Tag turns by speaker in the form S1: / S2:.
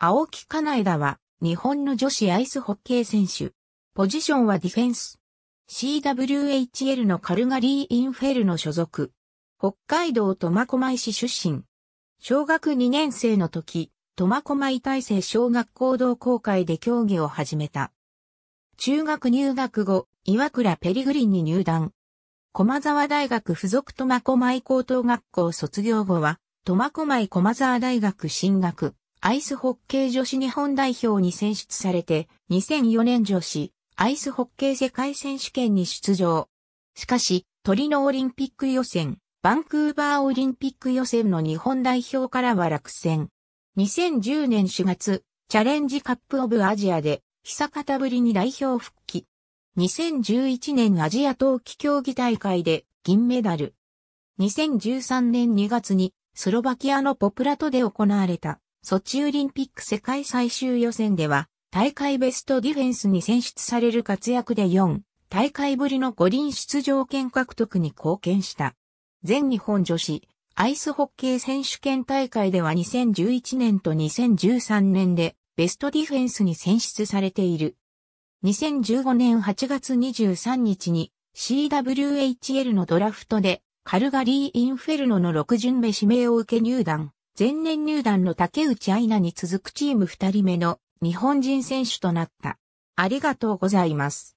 S1: 青木かなえだは、日本の女子アイスホッケー選手。ポジションはディフェンス。CWHL のカルガリー・インフェルの所属。北海道苫小牧市出身。小学2年生の時、苫小牧大成小学校同好会で競技を始めた。中学入学後、岩倉ペリグリンに入団。駒沢大学附属苫小牧高等学校卒業後は、苫小牧駒沢大学進学。アイスホッケー女子日本代表に選出されて、2004年女子、アイスホッケー世界選手権に出場。しかし、トリノオリンピック予選、バンクーバーオリンピック予選の日本代表からは落選。2010年4月、チャレンジカップオブアジアで、久方ぶりに代表復帰。2011年アジア冬季競技大会で銀メダル。2013年2月にスロバキアのポプラトで行われたソチオリンピック世界最終予選では、大会ベストディフェンスに選出される活躍で4、大会ぶりの五輪出場権獲得に貢献した。全日本女子、アイスホッケー選手権大会では2011年と2013年でベストディフェンスに選出されている。2015年8月23日に CWHL のドラフトでカルガリー・インフェルノの6巡目指名を受け入団。前年入団の竹内愛菜に続くチーム二人目の日本人選手となった。ありがとうございます。